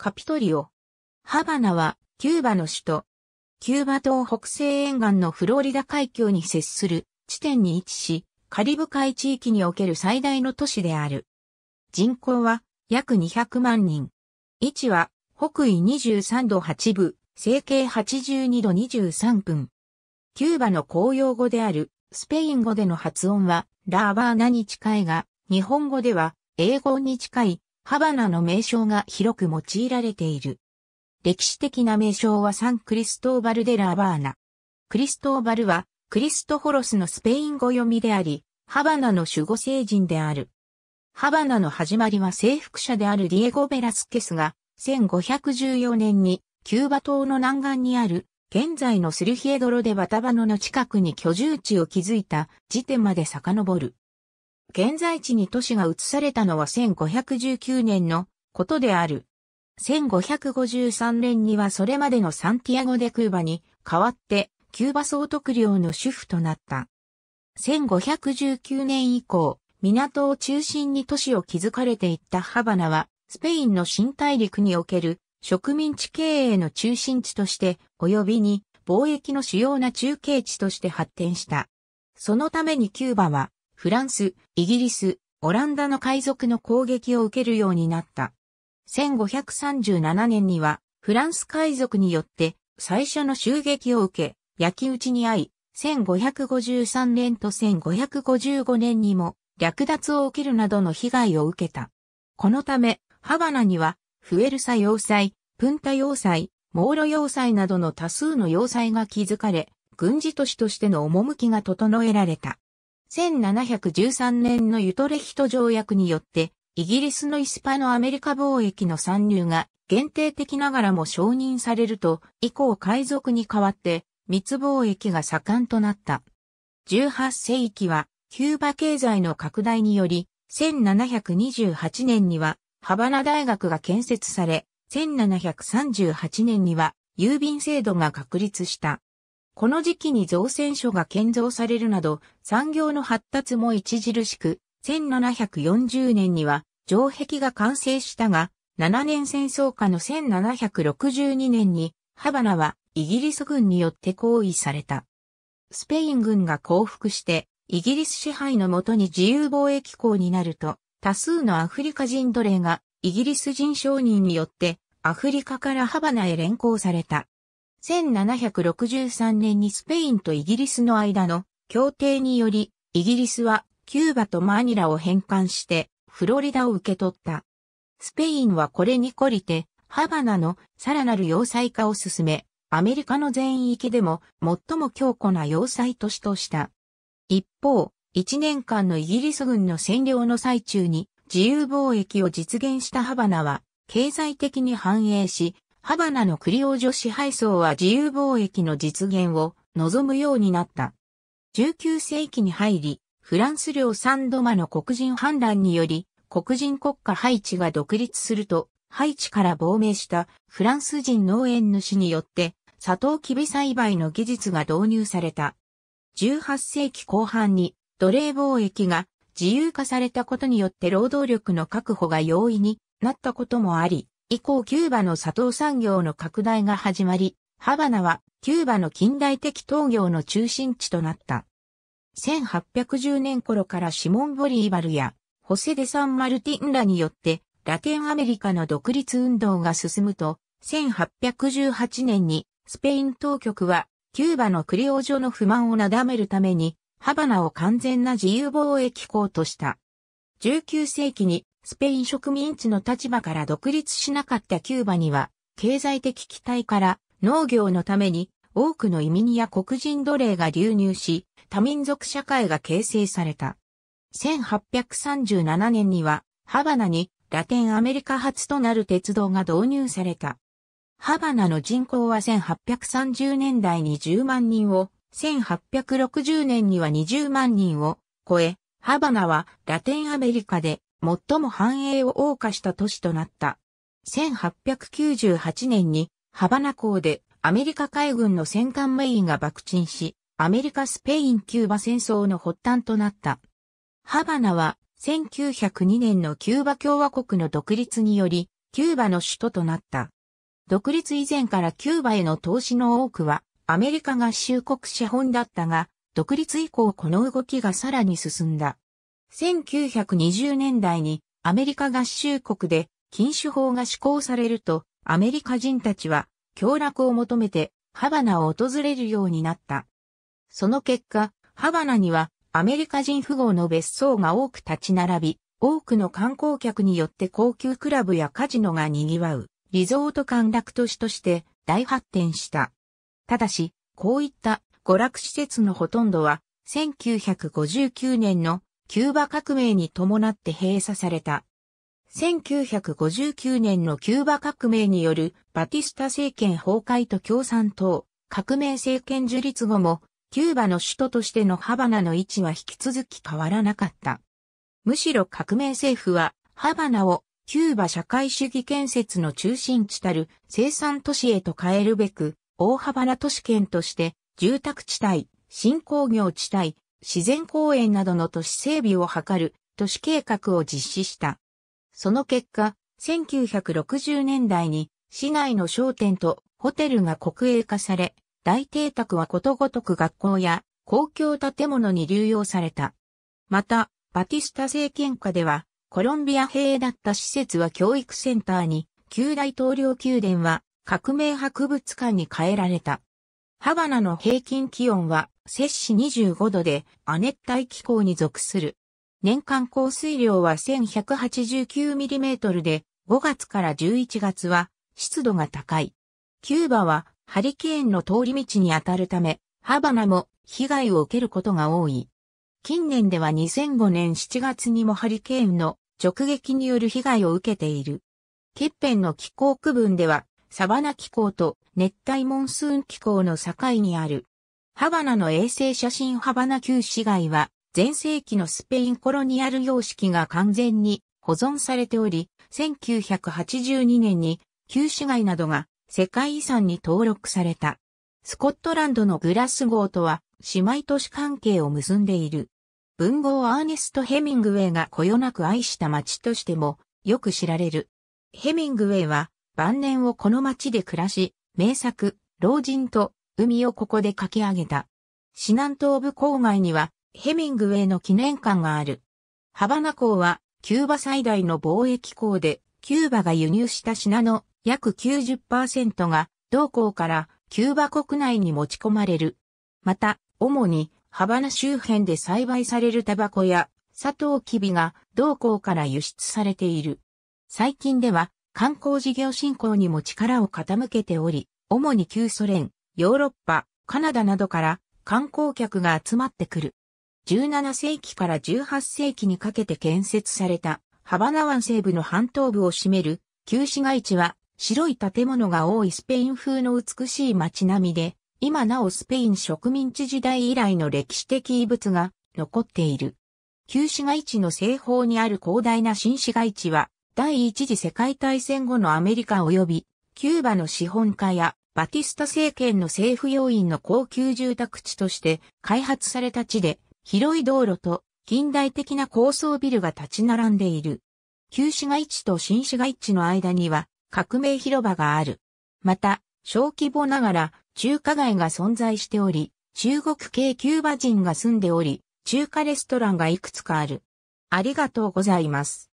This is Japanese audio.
カピトリオ。ハバナは、キューバの首都。キューバ島北西沿岸のフロリダ海峡に接する地点に位置し、カリブ海地域における最大の都市である。人口は約200万人。位置は北緯23度8分、西経82度23分。キューバの公用語であるスペイン語での発音はラーバーナに近いが、日本語では英語に近いハバナの名称が広く用いられている。歴史的な名称はサン・クリストーバル・デ・ラ・バーナ。クリストーバルは、クリストホロスのスペイン語読みであり、ハバナの守護聖人である。ハバナの始まりは征服者であるディエゴ・ベラスケスが、1514年に、キューバ島の南岸にある、現在のスルヒエドロでバタバノの近くに居住地を築いた時点まで遡る。現在地に都市が移されたのは1519年のことである。1553年にはそれまでのサンティアゴ・デ・クーバに代わってキューバ総督領の主婦となった。1519年以降、港を中心に都市を築かれていったハバナは、スペインの新大陸における植民地経営の中心地として、及びに貿易の主要な中継地として発展した。そのためにキューバはフランス、イギリス、オランダの海賊の攻撃を受けるようになった。1537年には、フランス海賊によって最初の襲撃を受け、焼き討ちに遭い、1553年と1555年にも略奪を受けるなどの被害を受けた。このため、ハバナには、フエルサ要塞、プンタ要塞、モーロ要塞などの多数の要塞が築かれ、軍事都市としての趣が整えられた。1713年のユトレヒト条約によって、イギリスのイスパのアメリカ貿易の参入が限定的ながらも承認されると、以降海賊に代わって密貿易が盛んとなった。18世紀は、キューバ経済の拡大により、1728年には、ハバナ大学が建設され、1738年には、郵便制度が確立した。この時期に造船所が建造されるなど、産業の発達も著しく、1740年には城壁が完成したが、7年戦争下の1762年に、ハバナはイギリス軍によって行為された。スペイン軍が降伏して、イギリス支配のもとに自由貿易港になると、多数のアフリカ人奴隷がイギリス人商人によってアフリカからハバナへ連行された。1763年にスペインとイギリスの間の協定により、イギリスはキューバとマニラを返還してフロリダを受け取った。スペインはこれに懲りて、ハバナのさらなる要塞化を進め、アメリカの全域でも最も強固な要塞都市とした。一方、1年間のイギリス軍の占領の最中に自由貿易を実現したハバナは、経済的に繁栄し、ハバナのクリオ女支配層は自由貿易の実現を望むようになった。19世紀に入り、フランス領サンドマの黒人反乱により、黒人国家ハイチが独立すると、ハイチから亡命したフランス人農園主によって、サトウキビ栽培の技術が導入された。18世紀後半に奴隷貿易が自由化されたことによって労働力の確保が容易になったこともあり、以降キューバの砂糖産業の拡大が始まり、ハバナはキューバの近代的陶業の中心地となった。1810年頃からシモン・ボリーバルやホセ・デ・サン・マルティンらによってラテンアメリカの独立運動が進むと、1818年にスペイン当局はキューバのクリオジョの不満をなだめるためにハバナを完全な自由貿易港とした。19世紀にスペイン植民地の立場から独立しなかったキューバには、経済的期待から農業のために多くの移民や黒人奴隷が流入し、多民族社会が形成された。1837年には、ハバナにラテンアメリカ初となる鉄道が導入された。ハバナの人口は1830年代に10万人を、1860年には20万人を超え、ハバナはラテンアメリカで最も繁栄を謳歌した都市となった。1898年にハバナ港でアメリカ海軍の戦艦メインが爆沈し、アメリカ・スペイン・キューバ戦争の発端となった。ハバナは1902年のキューバ共和国の独立により、キューバの首都となった。独立以前からキューバへの投資の多くは、アメリカ合衆国資本だったが、独立以降この動きがさらに進んだ。1920年代にアメリカ合衆国で禁酒法が施行されると、アメリカ人たちは、協楽を求めて、ハバナを訪れるようになった。その結果、ハバナには、アメリカ人富豪の別荘が多く立ち並び、多くの観光客によって高級クラブやカジノが賑わう、リゾート陥落都市として大発展した。ただし、こういった娯楽施設のほとんどは、1959年のキューバ革命に伴って閉鎖された。1959年のキューバ革命によるバティスタ政権崩壊と共産党革命政権樹立後もキューバの首都としてのハバナの位置は引き続き変わらなかった。むしろ革命政府はハバナをキューバ社会主義建設の中心地たる生産都市へと変えるべく大幅な都市圏として住宅地帯、新工業地帯、自然公園などの都市整備を図る都市計画を実施した。その結果、1960年代に市内の商店とホテルが国営化され、大邸宅はことごとく学校や公共建物に流用された。また、バティスタ政権下では、コロンビア兵だった施設は教育センターに、旧大統領宮殿は革命博物館に変えられた。ハバナの平均気温は摂氏25度で亜熱帯気候に属する。年間降水量は 1189mm で5月から11月は湿度が高い。キューバはハリケーンの通り道に当たるため、ハバナも被害を受けることが多い。近年では2005年7月にもハリケーンの直撃による被害を受けている。欠片の気候区分ではサバナ気候と熱帯モンスーン気候の境にある。ハバナの衛星写真ハバナ旧市街は、前世紀のスペインコロニアル様式が完全に保存されており、1982年に旧市街などが世界遺産に登録された。スコットランドのグラスゴーとは姉妹都市関係を結んでいる。文豪アーネスト・ヘミングウェイがこよなく愛した街としてもよく知られる。ヘミングウェイは晩年をこの町で暮らし、名作、老人と海をここで書き上げた。市南東部郊外にはヘミングウェイの記念館がある。ハバナ港はキューバ最大の貿易港で、キューバが輸入した品の約90%が同港からキューバ国内に持ち込まれる。また、主にハバナ周辺で栽培されるタバコやサトウキビが同港から輸出されている。最近では観光事業振興にも力を傾けており、主に旧ソ連、ヨーロッパ、カナダなどから観光客が集まってくる。17世紀から18世紀にかけて建設されたハバナ湾西部の半島部を占める旧市街地は白い建物が多いスペイン風の美しい街並みで、今なおスペイン植民地時代以来の歴史的遺物が残っている。旧市街地の西方にある広大な新市街地は第一次世界大戦後のアメリカ及び、キューバの資本家や、バティスタ政権の政府要員の高級住宅地として開発された地で、広い道路と近代的な高層ビルが立ち並んでいる。旧市街地と新市街地の間には革命広場がある。また、小規模ながら中華街が存在しており、中国系キューバ人が住んでおり、中華レストランがいくつかある。ありがとうございます。